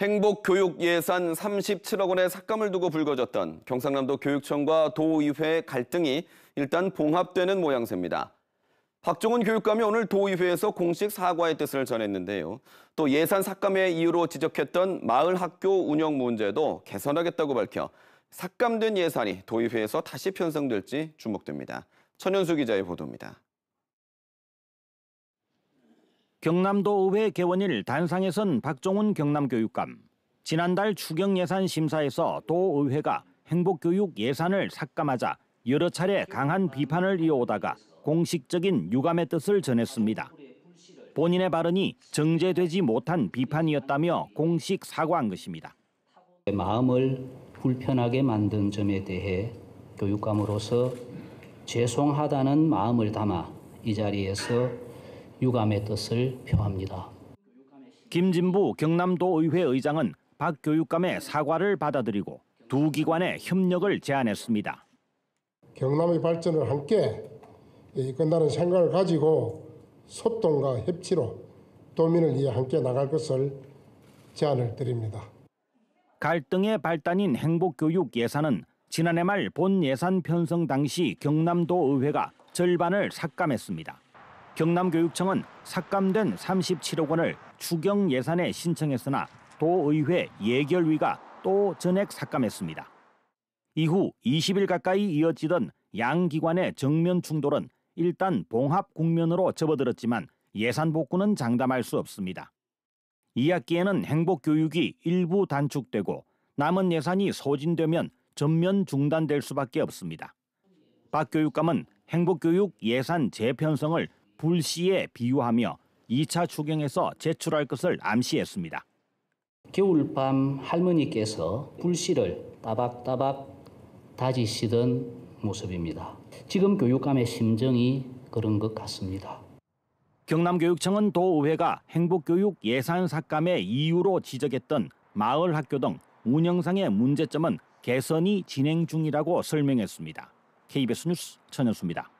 행복교육 예산 37억 원의 삭감을 두고 불거졌던 경상남도 교육청과 도의회 갈등이 일단 봉합되는 모양새입니다. 박종훈 교육감이 오늘 도의회에서 공식 사과의 뜻을 전했는데요. 또 예산 삭감의 이유로 지적했던 마을 학교 운영 문제도 개선하겠다고 밝혀 삭감된 예산이 도의회에서 다시 편성될지 주목됩니다. 천연수 기자의 보도입니다. 경남도 의회 개원일 단상에선 박종훈 경남교육감. 지난달 추경 예산 심사에서 도 의회가 행복교육 예산을 삭감하자 여러 차례 강한 비판을 이어오다가 공식적인 유감의 뜻을 전했습니다. 본인의 발언이 정제되지 못한 비판이었다며 공식 사과한 것입니다. 마음을 불편하게 만든 점에 대해 교육감으로서 죄송하다는 마음을 담아 이 자리에서 유감의 뜻을 표합니다. 김진부 경남도의회 의장은 박 교육감의 사과를 받아들이고 두 기관의 협력을 제안했습니다. 경남의 발전을 함께 이끈다는 생각을 가지고 소통과 협치로 도민을 위해 함께 나갈 것을 제안을 드립니다. 갈등의 발단인 행복교육 예산은 지난해 말 본 예산 편성 당시 경남도 의회가 절반을 삭감했습니다. 경남교육청은 삭감된 37억 원을 추경 예산에 신청했으나 도의회 예결위가 또 전액 삭감했습니다. 이후 20일 가까이 이어지던 양기관의 정면 충돌은 일단 봉합 국면으로 접어들었지만 예산 복구는 장담할 수 없습니다. 2학기에는 행복 교육이 일부 단축되고 남은 예산이 소진되면 전면 중단될 수밖에 없습니다. 박 교육감은 행복교육 예산 재편성을 불씨에 비유하며 2차 추경에서 제출할 것을 암시했습니다. 겨울밤 할머니께서 불씨를 따박따박 다지시던 모습입니다. 지금 교육감의 심정이 그런 것 같습니다. 경남교육청은 도의회가 행복교육 예산 삭감의 이유로 지적했던 마을 학교 등 운영상의 문제점은 개선이 진행 중이라고 설명했습니다. KBS 뉴스 천현수입니다.